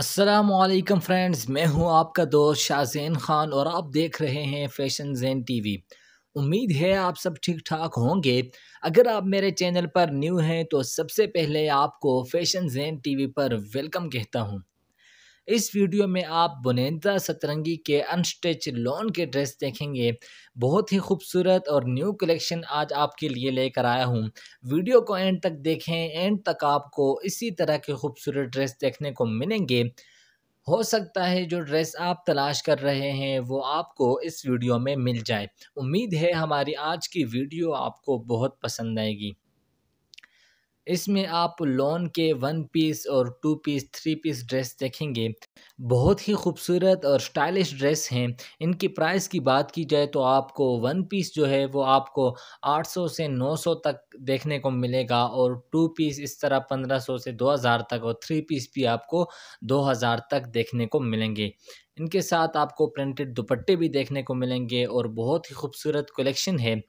Aslam friends मैं हूं आपका दोस्त शाहजैन ख़ान और आप देख रहे हैं फैशन जैन टीवी उम्मीद है आप सब ठीक ठाक होंगे अगर आप मेरे चैनल पर न्यू हैं तो सबसे पहले आपको फैशन जैन टीवी पर वेलकम कहता हूं इस वीडियो में आप बुनेंदा सतरंगी के अनस्टिच लॉन के ड्रेस देखेंगे बहुत ही खूबसूरत और न्यू कलेक्शन आज आपके लिए लेकर आया हूँ वीडियो को एंड तक देखें एंड तक आपको इसी तरह के खूबसूरत ड्रेस देखने को मिलेंगे हो सकता है जो ड्रेस आप तलाश कर रहे हैं वो आपको इस वीडियो में मिल जाए उम्मीद है हमारी आज की वीडियो आपको बहुत पसंद आएगी इसमें आप लॉन के वन पीस और two piece three piece dress देखेंगे बहुत ही खूबसूरत और स्टाइलिश ड्रेस हैं इनकी प्राइस की बात की जाए तो आपको वन पीस जो है वो आपको 800 से 900 तक देखने को मिलेगा और टू पीस इस तरह 1500 से 2000 तक और थ्री पीस भी आपको 2000 तक देखने को मिलेंगे इनके साथ आपको प्रिंटेड दुपट्टे भी देखने को मिलेंगे और बहुत ही खूबसूरत कलेक्शन है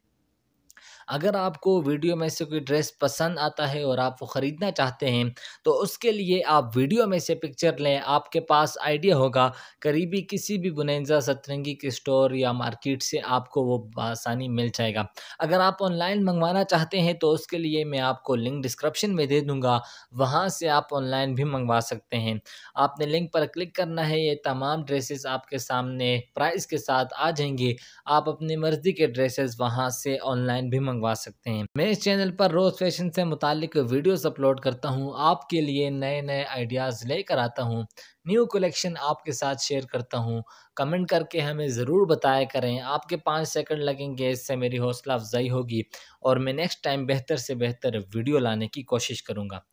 अगर आपको वीडियो में से कोई ड्रेस पसंद आता है और आप वो ख़रीदना चाहते हैं तो उसके लिए आप वीडियो में से पिक्चर लें आपके पास आइडिया होगा करीबी किसी भी बुनैजा सतरंगी के स्टोर या मार्केट से आपको वो आसानी मिल जाएगा अगर आप ऑनलाइन मंगवाना चाहते हैं तो उसके लिए मैं आपको लिंक डिस्क्रिप्शन में दे दूँगा वहाँ से आप ऑनलाइन भी मंगवा सकते हैं आपने लिंक पर क्लिक करना है ये तमाम ड्रेसेस आपके सामने प्राइस के साथ आ जाएंगे आप अपनी मर्ज़ी के ड्रेसेस वहाँ से ऑनलाइन भी मंग मंगवा सकते हैं मैं इस चैनल पर रोज फैशन से मुतालिक वीडियोस अपलोड करता हूँ आपके लिए नए नए आइडियाज़ लेकर आता हूँ न्यू कलेक्शन आपके साथ शेयर करता हूँ कमेंट करके हमें ज़रूर बताया करें आपके पाँच सेकंड लगेंगे इससे मेरी हौसला अफजाई होगी और मैं नेक्स्ट टाइम बेहतर से बेहतर वीडियो लाने की कोशिश करूँगा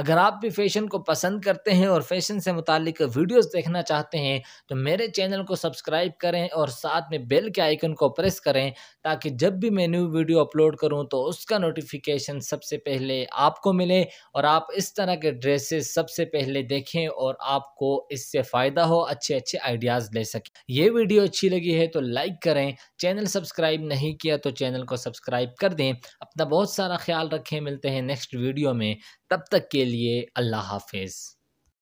अगर आप भी फैशन को पसंद करते हैं और फैशन से मुतालिक वीडियोस देखना चाहते हैं तो मेरे चैनल को सब्सक्राइब करें और साथ में बेल के आइकन को प्रेस करें ताकि जब भी मैं न्यू वीडियो अपलोड करूं तो उसका नोटिफिकेशन सबसे पहले आपको मिले और आप इस तरह के ड्रेसेस सबसे पहले देखें और आपको इससे फ़ायदा हो अच्छे अच्छे आइडियाज़ ले सके ये वीडियो अच्छी लगी है तो लाइक करें चैनल सब्सक्राइब नहीं किया तो चैनल को सब्सक्राइब कर दें अपना बहुत सारा ख्याल रखें मिलते हैं नेक्स्ट वीडियो में तब तक के लिए अल्लाह हाफिज़